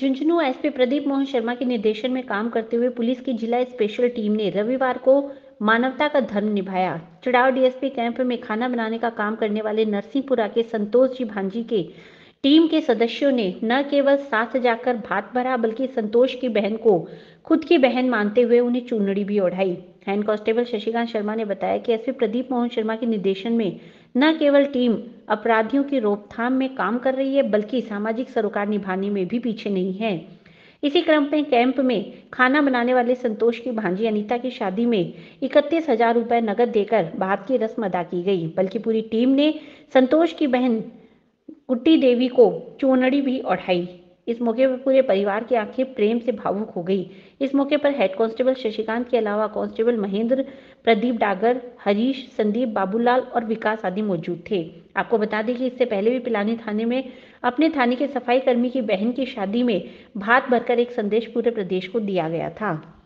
Jhunjhunu SP Pradeep Mohan Sharma के निर्देशन में काम करते हुए पुलिस की जिला स्पेशल टीम ने रविवार को मानवता का धर्म निभाया चुड़ाव डीएसपी कैंप में खाना बनाने का काम करने वाले नरसिंहपुरा के संतोष जी भांजी के टीम के सदस्यों ने न केवल साथ जाकर भात भरा बल्कि संतोष की बहन को खुद की बहन मानते हुए उन्हें चूनड़ी भी ओढ़ाई हैंड कांस्टेबल शशिकांत शर्मा ने बताया कि एसपी प्रदीप मोहन शर्मा के निर्देशन में न केवल टीम अपराधियों की रोकथाम में काम कर रही है बल्कि सामाजिक सरोकार निभाने में भी पीछे नहीं है इसी क्रम में कैंप में खाना बनाने वाले संतोष की भांजी अनीता की शादी में इकतीस हजार रुपए नकद देकर बात की रस्म अदा की गई बल्कि पूरी टीम ने संतोष की बहन गुट्टी देवी को चूनड़ी भी ओढ़ाई इस मौके पर पूरे परिवार की आंखें प्रेम से भावुक हो गई इस मौके पर हेड कांस्टेबल शशिकांत के अलावा कांस्टेबल महेंद्र प्रदीप डागर हरीश संदीप बाबूलाल और विकास आदि मौजूद थे आपको बता दें कि इससे पहले भी पिलानी थाने में अपने थाने के सफाई कर्मी की बहन की शादी में भात भरकर एक संदेश पूरे प्रदेश को दिया गया था